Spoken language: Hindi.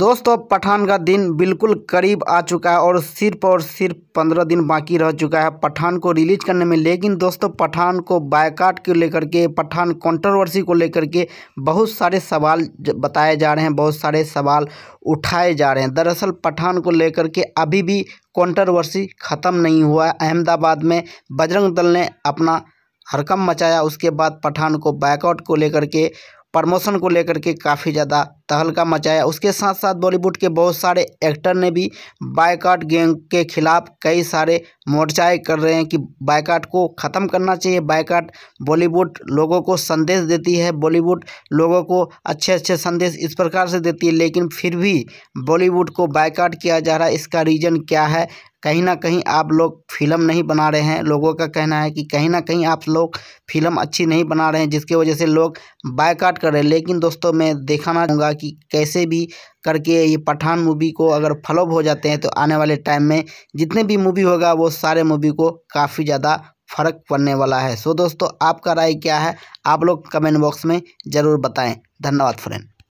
दोस्तों पठान का दिन बिल्कुल करीब आ चुका है और सिर्फ और सिर्फ पंद्रह दिन बाकी रह चुका है पठान को रिलीज करने में लेकिन दोस्तों पठान को बायकाट को लेकर के पठान कंट्रोवर्सी को लेकर के बहुत सारे सवाल बताए जा रहे हैं बहुत सारे सवाल उठाए जा रहे हैं दरअसल पठान को लेकर के अभी भी कंट्रोवर्सी ख़त्म नहीं हुआ है अहमदाबाद में बजरंग दल ने अपना हरकम मचाया उसके बाद पठान को बैकआउट को लेकर के प्रमोशन को लेकर के काफ़ी ज़्यादा तहलका मचाया उसके साथ साथ बॉलीवुड के बहुत सारे एक्टर ने भी बायकाट गैंग के खिलाफ कई सारे मोर्चाएं कर रहे हैं कि बायकाट को ख़त्म करना चाहिए बायकाट बॉलीवुड लोगों को संदेश देती है बॉलीवुड लोगों को अच्छे अच्छे संदेश इस प्रकार से देती है लेकिन फिर भी बॉलीवुड को बायकाट किया जा रहा है इसका रीज़न क्या है कहीं ना कहीं आप लोग फिल्म नहीं बना रहे हैं लोगों का कहना है कि कहीं ना कहीं आप लोग फिल्म अच्छी नहीं बना रहे हैं जिसके वजह से लोग बायकाट कर रहे हैं लेकिन दोस्तों मैं देखाना चाहूँगा कि कैसे भी करके ये पठान मूवी को अगर फ्लॉप हो जाते हैं तो आने वाले टाइम में जितने भी मूवी होगा वो सारे मूवी को काफ़ी ज़्यादा फ़र्क पड़ने वाला है सो दोस्तों आपका राय क्या है आप लोग कमेंट बॉक्स में ज़रूर बताएँ धन्यवाद फ्रेंड